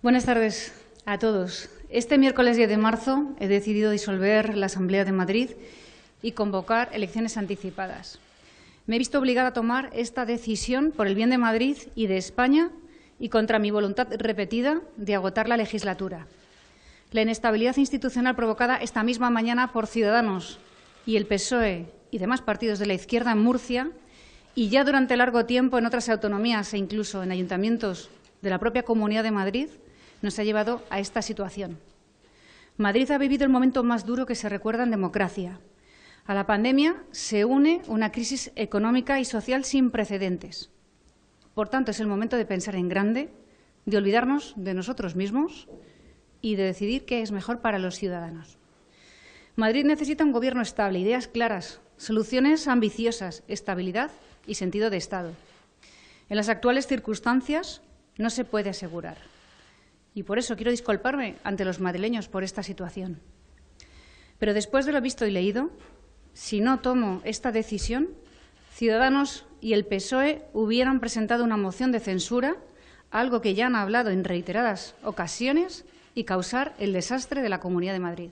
Buenas tardes a todos. Este miércoles 10 de marzo he decidido disolver la Asamblea de Madrid y convocar elecciones anticipadas. Me he visto obligada a tomar esta decisión por el bien de Madrid y de España y contra mi voluntad repetida de agotar la legislatura. La inestabilidad institucional provocada esta misma mañana por Ciudadanos y el PSOE y demás partidos de la izquierda en Murcia y ya durante largo tiempo en otras autonomías e incluso en ayuntamientos de la propia Comunidad de Madrid nos ha llevado a esta situación. Madrid ha vivido el momento más duro que se recuerda en democracia. A la pandemia se une una crisis económica y social sin precedentes. Por tanto, es el momento de pensar en grande, de olvidarnos de nosotros mismos y de decidir qué es mejor para los ciudadanos. Madrid necesita un gobierno estable, ideas claras, soluciones ambiciosas, estabilidad y sentido de Estado. En las actuales circunstancias no se puede asegurar y por eso quiero disculparme ante los madrileños por esta situación. Pero después de lo visto y leído, si no tomo esta decisión, Ciudadanos y el PSOE hubieran presentado una moción de censura, algo que ya han hablado en reiteradas ocasiones, y causar el desastre de la Comunidad de Madrid.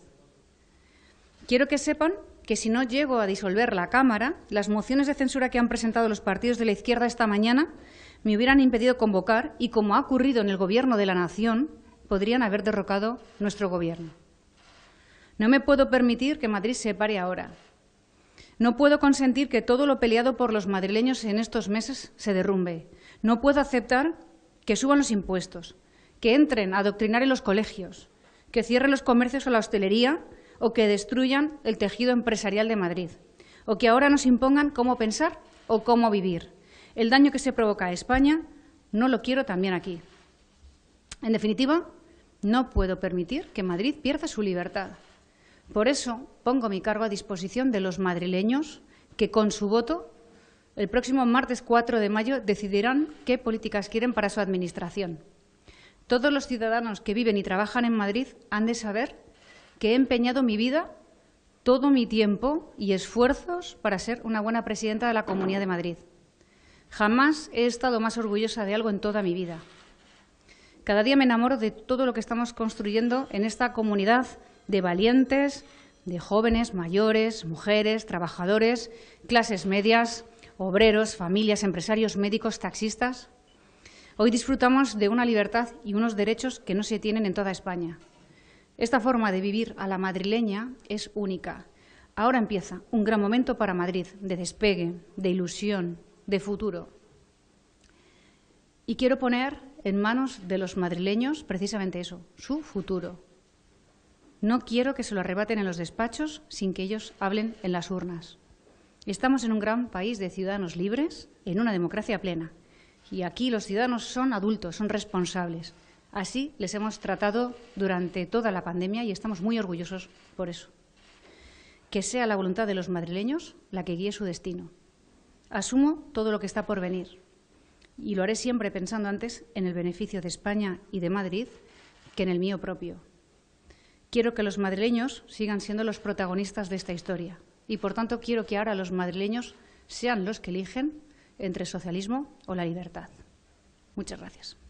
Quiero que sepan que si no llego a disolver la Cámara, las mociones de censura que han presentado los partidos de la izquierda esta mañana me hubieran impedido convocar y, como ha ocurrido en el Gobierno de la Nación, podrían haber derrocado nuestro Gobierno. No me puedo permitir que Madrid se pare ahora. No puedo consentir que todo lo peleado por los madrileños en estos meses se derrumbe. No puedo aceptar que suban los impuestos, que entren a adoctrinar en los colegios, que cierren los comercios o la hostelería o que destruyan el tejido empresarial de Madrid, o que ahora nos impongan cómo pensar o cómo vivir. El daño que se provoca a España no lo quiero también aquí. En definitiva, no puedo permitir que Madrid pierda su libertad. Por eso pongo mi cargo a disposición de los madrileños que con su voto el próximo martes 4 de mayo decidirán qué políticas quieren para su administración. Todos los ciudadanos que viven y trabajan en Madrid han de saber que he empeñado mi vida, todo mi tiempo y esfuerzos para ser una buena presidenta de la Comunidad de Madrid. Jamás he estado más orgullosa de algo en toda mi vida. Cada día me enamoro de todo lo que estamos construyendo en esta comunidad de valientes, de jóvenes, mayores, mujeres, trabajadores, clases medias, obreros, familias, empresarios, médicos, taxistas. Hoy disfrutamos de una libertad y unos derechos que no se tienen en toda España. Esta forma de vivir a la madrileña es única. Ahora empieza un gran momento para Madrid, de despegue, de ilusión, de futuro. Y quiero poner en manos de los madrileños precisamente eso, su futuro. No quiero que se lo arrebaten en los despachos sin que ellos hablen en las urnas. Estamos en un gran país de ciudadanos libres, en una democracia plena. Y aquí los ciudadanos son adultos, son responsables. Así les hemos tratado durante toda la pandemia y estamos muy orgullosos por eso. Que sea la voluntad de los madrileños la que guíe su destino. Asumo todo lo que está por venir y lo haré siempre pensando antes en el beneficio de España y de Madrid que en el mío propio. Quiero que los madrileños sigan siendo los protagonistas de esta historia y, por tanto, quiero que ahora los madrileños sean los que eligen entre socialismo o la libertad. Muchas gracias.